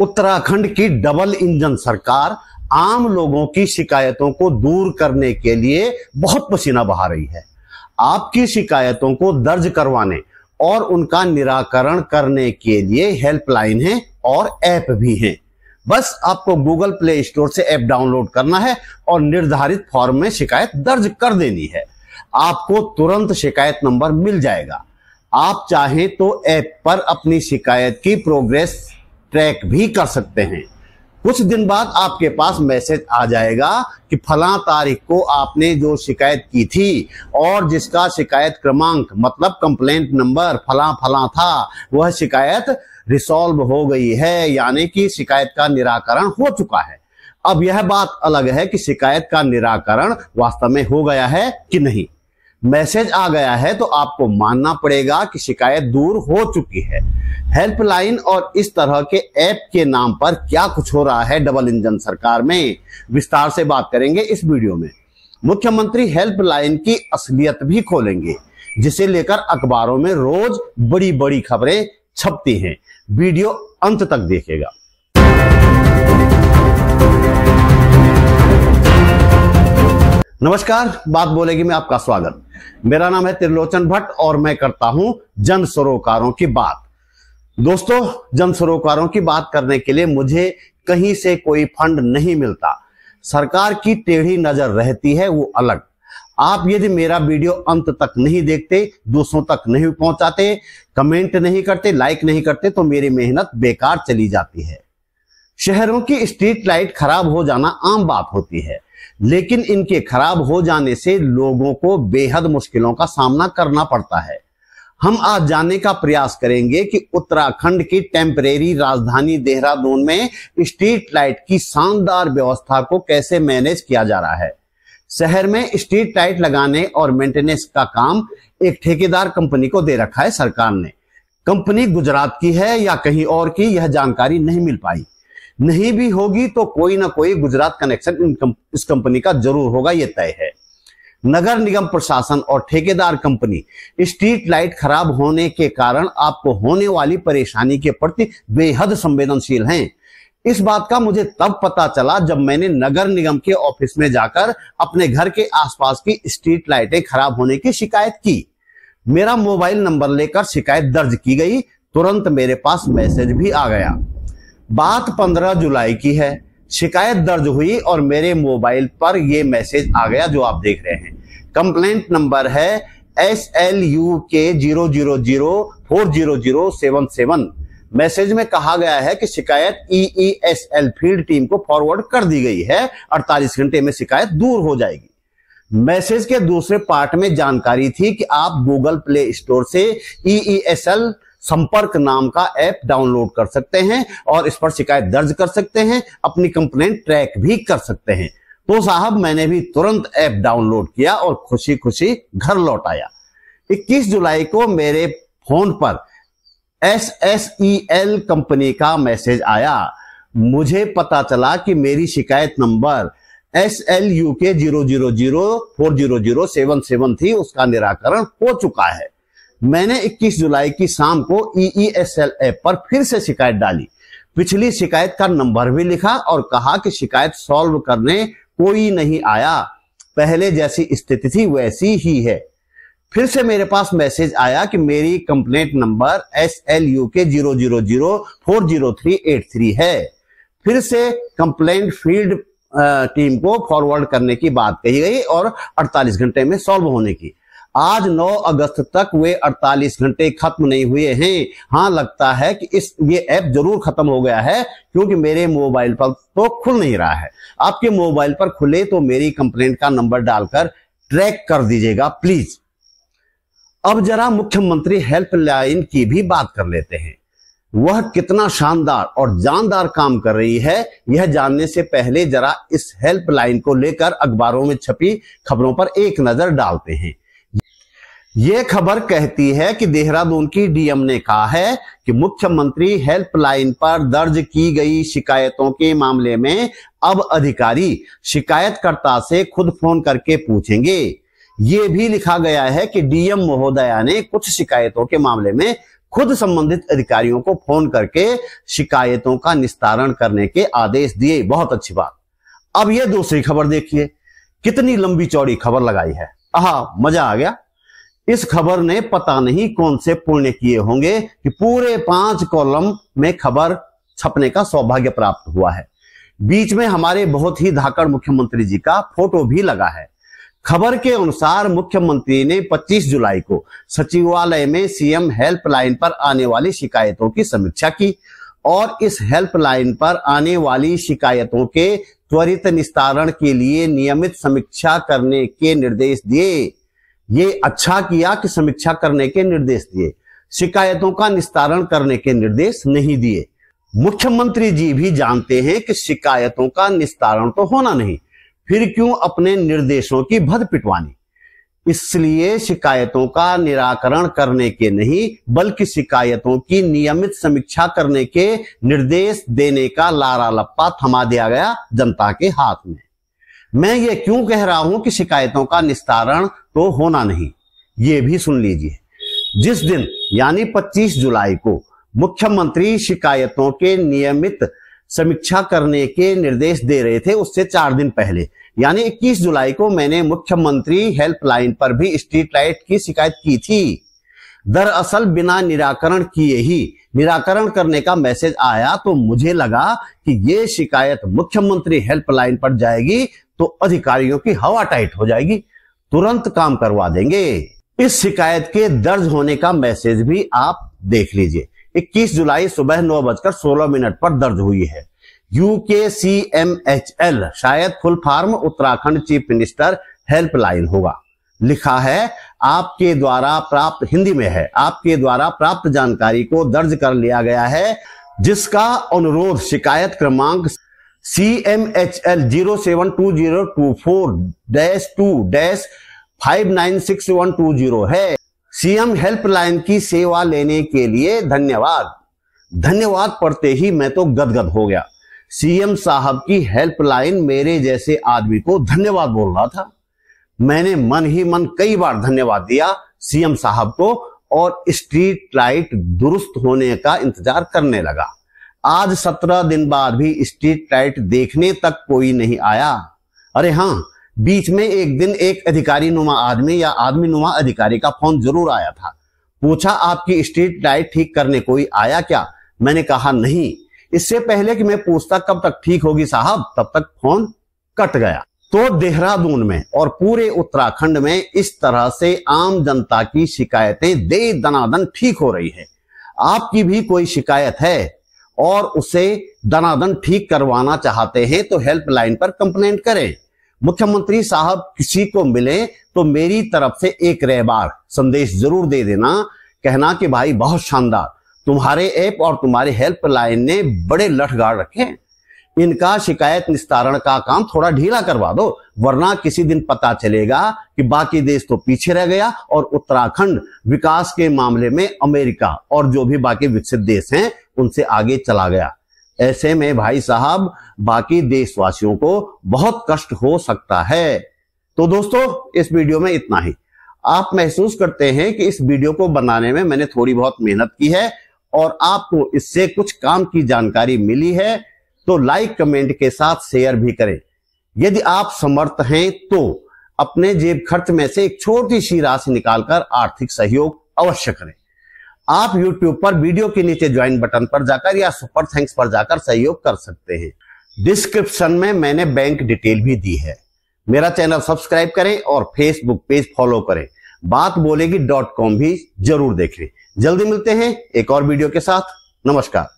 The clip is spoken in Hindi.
उत्तराखंड की डबल इंजन सरकार आम लोगों की शिकायतों को दूर करने के लिए बहुत पसीना बहा रही है आपकी शिकायतों को दर्ज करवाने और उनका निराकरण करने के लिए हेल्पलाइन है और ऐप भी है बस आपको गूगल प्ले स्टोर से ऐप डाउनलोड करना है और निर्धारित फॉर्म में शिकायत दर्ज कर देनी है आपको तुरंत शिकायत नंबर मिल जाएगा आप चाहें तो ऐप पर अपनी शिकायत की प्रोग्रेस ट्रैक भी कर सकते हैं कुछ दिन बाद आपके पास मैसेज आ जाएगा कि फला तारीख को आपने जो शिकायत की थी और जिसका शिकायत क्रमांक मतलब कंप्लेंट नंबर फला फला था वह शिकायत रिसॉल्व हो गई है यानी कि शिकायत का निराकरण हो चुका है अब यह बात अलग है कि शिकायत का निराकरण वास्तव में हो गया है कि नहीं मैसेज आ गया है तो आपको मानना पड़ेगा कि शिकायत दूर हो चुकी है हेल्पलाइन और इस तरह के ऐप के नाम पर क्या कुछ हो रहा है डबल इंजन सरकार में विस्तार से बात करेंगे इस वीडियो में मुख्यमंत्री हेल्पलाइन की असलियत भी खोलेंगे जिसे लेकर अखबारों में रोज बड़ी बड़ी खबरें छपती हैं वीडियो अंत तक देखेगा नमस्कार बात बोलेगी में आपका स्वागत मेरा नाम है त्रिलोचन भट्ट और मैं करता हूं जन सरोकारों की बात दोस्तों जन सरोकारों की बात करने के लिए मुझे कहीं से कोई फंड नहीं मिलता सरकार की टेढ़ी नजर रहती है वो अलग आप यदि मेरा वीडियो अंत तक नहीं देखते दूसरों तक नहीं पहुंचाते कमेंट नहीं करते लाइक नहीं करते तो मेरी मेहनत बेकार चली जाती है शहरों की स्ट्रीट लाइट खराब हो जाना आम बात होती है लेकिन इनके खराब हो जाने से लोगों को बेहद मुश्किलों का सामना करना पड़ता है हम आज जानने का प्रयास करेंगे कि उत्तराखंड की टेम्परेरी राजधानी देहरादून में स्ट्रीट लाइट की शानदार व्यवस्था को कैसे मैनेज किया जा रहा है शहर में स्ट्रीट लाइट लगाने और मेंटेनेंस का काम एक ठेकेदार कंपनी को दे रखा है सरकार ने कंपनी गुजरात की है या कहीं और की यह जानकारी नहीं मिल पाई नहीं भी होगी तो कोई ना कोई गुजरात कनेक्शन इस कंपनी का जरूर होगा यह तय है नगर निगम प्रशासन और ठेकेदार कंपनी स्ट्रीट लाइट खराब होने के कारण आपको होने वाली परेशानी के प्रति बेहद संवेदनशील हैं इस बात का मुझे तब पता चला जब मैंने नगर निगम के ऑफिस में जाकर अपने घर के आसपास की स्ट्रीट लाइटें खराब होने की शिकायत की मेरा मोबाइल नंबर लेकर शिकायत दर्ज की गई तुरंत मेरे पास मैसेज भी आ गया बात 15 जुलाई की है शिकायत दर्ज हुई और मेरे मोबाइल पर यह मैसेज आ गया जो आप देख रहे हैं कंप्लेंट नंबर है S L U K zero zero zero four zero zero seven seven message में कहा गया है कि शिकायत E S L field team को फॉरवर्ड कर दी गई है 48 घंटे में शिकायत दूर हो जाएगी मैसेज के दूसरे पार्ट में जानकारी थी कि आप गूगल प्ले स्टोर से ई एस एल संपर्क नाम का ऐप डाउनलोड कर सकते हैं और इस पर शिकायत दर्ज कर सकते हैं अपनी कंप्लेन ट्रैक भी कर सकते हैं तो साहब मैंने भी तुरंत ऐप डाउनलोड किया और खुशी खुशी घर लौट आया 21 जुलाई को मेरे फोन पर S S E L company का मैसेज आया मुझे पता चला कि मेरी शिकायत number S L U K zero zero zero four zero zero seven seven थी उसका निराकरण हो चुका है मैंने 21 जुलाई की शाम को ईईएसएल e e ऐप पर फिर से शिकायत डाली पिछली शिकायत का नंबर भी लिखा और कहा कि शिकायत सॉल्व करने कोई नहीं आया पहले जैसी स्थिति थी वैसी ही है फिर से मेरे पास मैसेज आया कि मेरी complaint number S L U K zero zero zero four zero three eight three है फिर से कंप्लेंट फील्ड टीम को फॉरवर्ड करने की बात कही गई और 48 घंटे में सॉल्व होने की आज 9 अगस्त तक वे 48 घंटे खत्म नहीं हुए हैं हाँ लगता है कि इस ये ऐप जरूर खत्म हो गया है क्योंकि मेरे मोबाइल पर तो खुल नहीं रहा है आपके मोबाइल पर खुले तो मेरी कंप्लेंट का नंबर डालकर ट्रैक कर दीजिएगा प्लीज अब जरा मुख्यमंत्री हेल्पलाइन की भी बात कर लेते हैं वह कितना शानदार और जानदार काम कर रही है यह जानने से पहले जरा इस हेल्पलाइन को लेकर अखबारों में छपी खबरों पर एक नजर डालते हैं ये खबर कहती है कि देहरादून की डीएम ने कहा है कि मुख्यमंत्री हेल्पलाइन पर दर्ज की गई शिकायतों के मामले में अब अधिकारी शिकायतकर्ता से खुद फोन करके पूछेंगे ये भी लिखा गया है कि डीएम महोदया ने कुछ शिकायतों के मामले में खुद संबंधित अधिकारियों को फोन करके शिकायतों का निस्तारण करने के आदेश दिए बहुत अच्छी बात अब यह दूसरी खबर देखिए कितनी लंबी चौड़ी खबर लगाई है आह मजा आ गया इस खबर ने पता नहीं कौन से पुण्य किए होंगे कि पूरे पांच कॉलम में खबर छपने का सौभाग्य प्राप्त हुआ है बीच में हमारे बहुत ही धाकड़ मुख्यमंत्री जी का फोटो भी लगा है खबर के अनुसार मुख्यमंत्री ने 25 जुलाई को सचिवालय में सीएम हेल्पलाइन पर आने वाली शिकायतों की समीक्षा की और इस हेल्पलाइन पर आने वाली शिकायतों के त्वरित निस्तारण के लिए नियमित समीक्षा करने के निर्देश दिए ये अच्छा किया कि समीक्षा करने के निर्देश दिए शिकायतों का निस्तारण करने के निर्देश नहीं दिए मुख्यमंत्री जी भी जानते हैं कि शिकायतों का निस्तारण तो होना नहीं फिर क्यों अपने निर्देशों की भद पिटवानी इसलिए शिकायतों का निराकरण करने के नहीं बल्कि शिकायतों की नियमित समीक्षा करने के निर्देश देने का लारा लप्पा थमा दिया गया जनता के हाथ में मैं ये क्यों कह रहा हूं कि शिकायतों का निस्तारण तो होना नहीं ये भी सुन लीजिए जिस दिन यानी 25 जुलाई को मुख्यमंत्री शिकायतों के नियमित समीक्षा करने के निर्देश दे रहे थे उससे चार दिन पहले यानी 21 जुलाई को मैंने मुख्यमंत्री हेल्पलाइन पर भी स्ट्रीट लाइट की शिकायत की थी दरअसल बिना निराकरण किए ही निराकरण करने का मैसेज आया तो मुझे लगा कि ये शिकायत मुख्यमंत्री हेल्पलाइन पर जाएगी तो अधिकारियों की हवा टाइट हो जाएगी तुरंत काम करवा देंगे इस शिकायत के दर्ज होने का मैसेज भी आप देख लीजिए 21 जुलाई सुबह नौ बजकर सोलह मिनट पर दर्ज हुई है UK C M H L शायद full form Uttarakhand chief minister helpline होगा लिखा है आपके द्वारा प्राप्त हिंदी में है आपके द्वारा प्राप्त जानकारी को दर्ज कर लिया गया है जिसका अनुरोध शिकायत क्रमांक C M H L zero seven two zero two four dash two dash five nine six one two zero है सीएम हेल्पलाइन की सेवा लेने के लिए धन्यवाद धन्यवाद पढ़ते ही मैं तो गदगद हो गया सीएम साहब की हेल्पलाइन मेरे जैसे आदमी को धन्यवाद बोल रहा था मैंने मन ही मन कई बार धन्यवाद दिया सीएम साहब को और स्ट्रीट लाइट दुरुस्त होने का इंतजार करने लगा आज सत्रह दिन बाद भी स्ट्रीट लाइट देखने तक कोई नहीं आया अरे हाँ बीच में एक दिन एक अधिकारी नुमा आदमी या आदमी नुमा अधिकारी का फोन जरूर आया था पूछा आपकी स्ट्रीट लाइट ठीक करने कोई आया क्या मैंने कहा नहीं इससे पहले कि मैं पूछता कब तक ठीक होगी साहब तब तक फोन कट गया तो देहरादून में और पूरे उत्तराखंड में इस तरह से आम जनता की शिकायतें दे दनादन ठीक हो रही है आपकी भी कोई शिकायत है और उसे दनादन ठीक करवाना चाहते हैं तो हेल्पलाइन पर कंप्लेंट करें मुख्यमंत्री साहब किसी को मिले तो मेरी तरफ से एक रहबार संदेश जरूर दे देना कहना कि भाई बहुत शानदार तुम्हारे ऐप और तुम्हारे हेल्पलाइन ने बड़े लठगाड़ रखे इनका शिकायत निस्तारण का काम थोड़ा ढीला करवा दो वरना किसी दिन पता चलेगा कि बाकी देश तो पीछे रह गया और उत्तराखंड विकास के मामले में अमेरिका और जो भी बाकी विकसित देश हैं उनसे आगे चला गया ऐसे में भाई साहब बाकी देशवासियों को बहुत कष्ट हो सकता है तो दोस्तों इस वीडियो में इतना ही आप महसूस करते हैं कि इस वीडियो को बनाने में मैंने थोड़ी बहुत मेहनत की है और आपको इससे कुछ काम की जानकारी मिली है तो लाइक कमेंट के साथ शेयर भी करें यदि आप समर्थ हैं तो अपने जेब खर्च में से एक छोटी सी राशि निकालकर आर्थिक सहयोग अवश्य करें आप YouTube पर वीडियो के नीचे ज्वाइन बटन पर जाकर या सुपर थैंक्स पर जाकर सहयोग कर सकते हैं डिस्क्रिप्शन में मैंने बैंक डिटेल भी दी है मेरा चैनल सब्सक्राइब करें और फेसबुक पेज फॉलो करें बात बोलेगी डॉट कॉम भी जरूर देखें जल्दी मिलते हैं एक और वीडियो के साथ नमस्कार